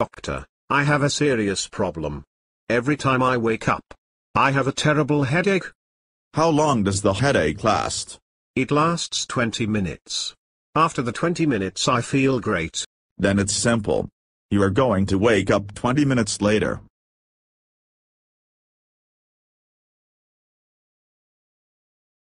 Doctor, I have a serious problem. Every time I wake up, I have a terrible headache. How long does the headache last? It lasts 20 minutes. After the 20 minutes I feel great. Then it's simple. You are going to wake up 20 minutes later,